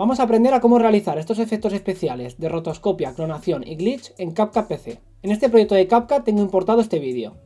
Vamos a aprender a cómo realizar estos efectos especiales de rotoscopia, clonación y glitch en CapCut PC. En este proyecto de CapCut tengo importado este vídeo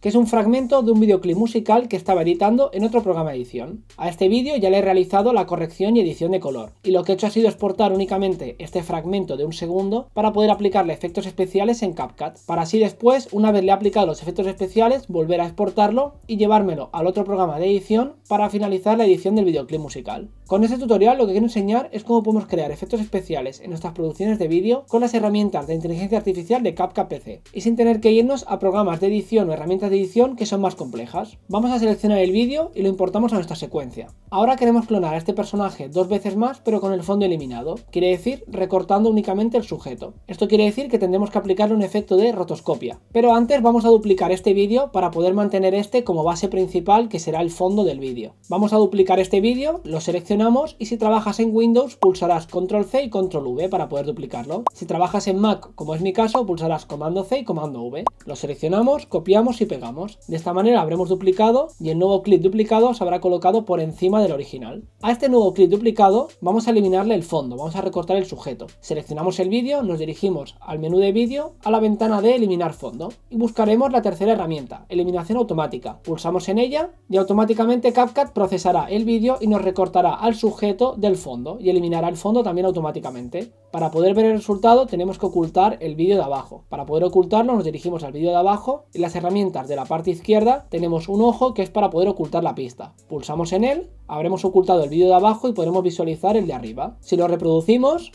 que es un fragmento de un videoclip musical que estaba editando en otro programa de edición. A este vídeo ya le he realizado la corrección y edición de color, y lo que he hecho ha sido exportar únicamente este fragmento de un segundo para poder aplicarle efectos especiales en CapCut, para así después, una vez le he aplicado los efectos especiales, volver a exportarlo y llevármelo al otro programa de edición para finalizar la edición del videoclip musical. Con este tutorial lo que quiero enseñar es cómo podemos crear efectos especiales en nuestras producciones de vídeo con las herramientas de inteligencia artificial de CapCut PC, y sin tener que irnos a programas de edición o herramientas edición que son más complejas. Vamos a seleccionar el vídeo y lo importamos a nuestra secuencia. Ahora queremos clonar a este personaje dos veces más pero con el fondo eliminado, quiere decir recortando únicamente el sujeto. Esto quiere decir que tendremos que aplicarle un efecto de rotoscopia. Pero antes vamos a duplicar este vídeo para poder mantener este como base principal que será el fondo del vídeo. Vamos a duplicar este vídeo, lo seleccionamos y si trabajas en Windows pulsarás Control C y Control V para poder duplicarlo. Si trabajas en Mac, como es mi caso, pulsarás Comando C y Comando V. Lo seleccionamos, copiamos y pegamos de esta manera habremos duplicado y el nuevo clip duplicado se habrá colocado por encima del original. A este nuevo clip duplicado vamos a eliminarle el fondo, vamos a recortar el sujeto. Seleccionamos el vídeo, nos dirigimos al menú de vídeo, a la ventana de eliminar fondo y buscaremos la tercera herramienta, eliminación automática. Pulsamos en ella y automáticamente CapCut procesará el vídeo y nos recortará al sujeto del fondo y eliminará el fondo también automáticamente. Para poder ver el resultado tenemos que ocultar el vídeo de abajo. Para poder ocultarlo nos dirigimos al vídeo de abajo y las herramientas de la parte izquierda tenemos un ojo que es para poder ocultar la pista. Pulsamos en él, habremos ocultado el vídeo de abajo y podremos visualizar el de arriba. Si lo reproducimos,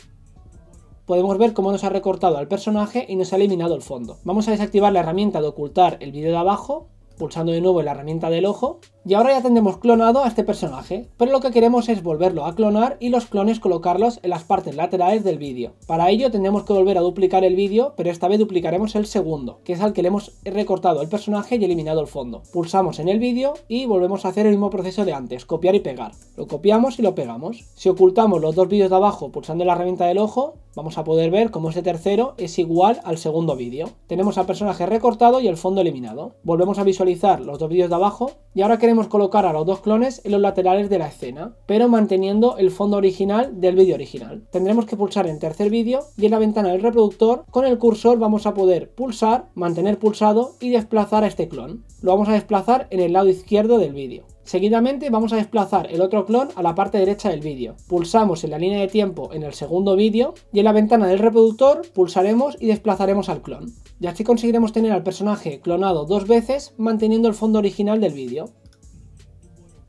podemos ver cómo nos ha recortado al personaje y nos ha eliminado el fondo. Vamos a desactivar la herramienta de ocultar el vídeo de abajo, pulsando de nuevo en la herramienta del ojo y ahora ya tendremos clonado a este personaje, pero lo que queremos es volverlo a clonar y los clones colocarlos en las partes laterales del vídeo. Para ello tendremos que volver a duplicar el vídeo, pero esta vez duplicaremos el segundo, que es al que le hemos recortado el personaje y eliminado el fondo. Pulsamos en el vídeo y volvemos a hacer el mismo proceso de antes, copiar y pegar. Lo copiamos y lo pegamos. Si ocultamos los dos vídeos de abajo pulsando la herramienta del ojo, vamos a poder ver cómo este tercero es igual al segundo vídeo. Tenemos al personaje recortado y el fondo eliminado. Volvemos a visualizar los dos vídeos de abajo y ahora queremos colocar a los dos clones en los laterales de la escena, pero manteniendo el fondo original del vídeo original. Tendremos que pulsar en tercer vídeo y en la ventana del reproductor con el cursor vamos a poder pulsar, mantener pulsado y desplazar a este clon. Lo vamos a desplazar en el lado izquierdo del vídeo. Seguidamente vamos a desplazar el otro clon a la parte derecha del vídeo. Pulsamos en la línea de tiempo en el segundo vídeo y en la ventana del reproductor pulsaremos y desplazaremos al clon. Y así conseguiremos tener al personaje clonado dos veces manteniendo el fondo original del vídeo.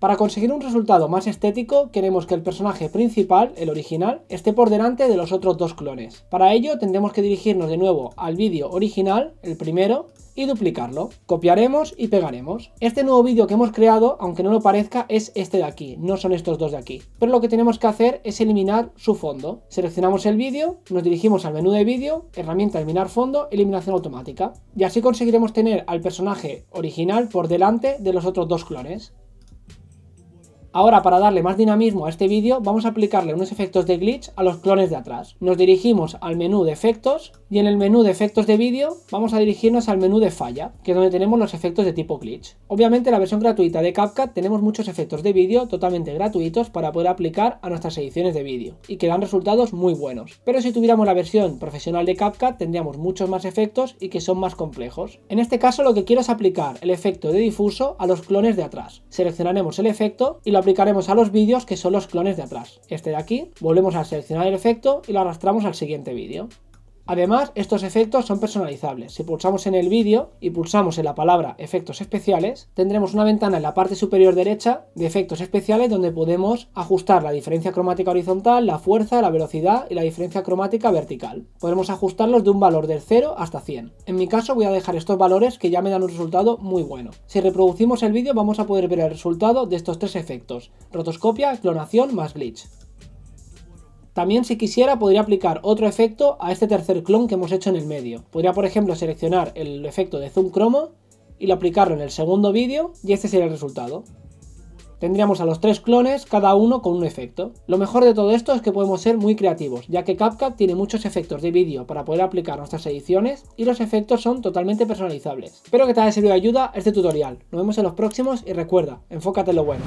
Para conseguir un resultado más estético, queremos que el personaje principal, el original, esté por delante de los otros dos clones. Para ello tendremos que dirigirnos de nuevo al vídeo original, el primero, y duplicarlo. Copiaremos y pegaremos. Este nuevo vídeo que hemos creado, aunque no lo parezca, es este de aquí, no son estos dos de aquí. Pero lo que tenemos que hacer es eliminar su fondo. Seleccionamos el vídeo, nos dirigimos al menú de vídeo, herramienta eliminar fondo, eliminación automática. Y así conseguiremos tener al personaje original por delante de los otros dos clones. Ahora para darle más dinamismo a este vídeo vamos a aplicarle unos efectos de glitch a los clones de atrás. Nos dirigimos al menú de efectos y en el menú de efectos de vídeo vamos a dirigirnos al menú de falla, que es donde tenemos los efectos de tipo glitch. Obviamente en la versión gratuita de CapCut tenemos muchos efectos de vídeo totalmente gratuitos para poder aplicar a nuestras ediciones de vídeo y que dan resultados muy buenos. Pero si tuviéramos la versión profesional de CapCut tendríamos muchos más efectos y que son más complejos. En este caso lo que quiero es aplicar el efecto de difuso a los clones de atrás. Seleccionaremos el efecto y la aplicaremos a los vídeos que son los clones de atrás. Este de aquí, volvemos a seleccionar el efecto y lo arrastramos al siguiente vídeo. Además, estos efectos son personalizables. Si pulsamos en el vídeo y pulsamos en la palabra efectos especiales, tendremos una ventana en la parte superior derecha de efectos especiales donde podemos ajustar la diferencia cromática horizontal, la fuerza, la velocidad y la diferencia cromática vertical. Podemos ajustarlos de un valor del 0 hasta 100. En mi caso voy a dejar estos valores que ya me dan un resultado muy bueno. Si reproducimos el vídeo vamos a poder ver el resultado de estos tres efectos, rotoscopia, clonación más glitch. También si quisiera podría aplicar otro efecto a este tercer clon que hemos hecho en el medio. Podría por ejemplo seleccionar el efecto de zoom cromo y aplicarlo en el segundo vídeo y este sería el resultado. Tendríamos a los tres clones, cada uno con un efecto. Lo mejor de todo esto es que podemos ser muy creativos, ya que CapCut tiene muchos efectos de vídeo para poder aplicar nuestras ediciones y los efectos son totalmente personalizables. Espero que te haya servido de ayuda este tutorial. Nos vemos en los próximos y recuerda, enfócate en lo bueno.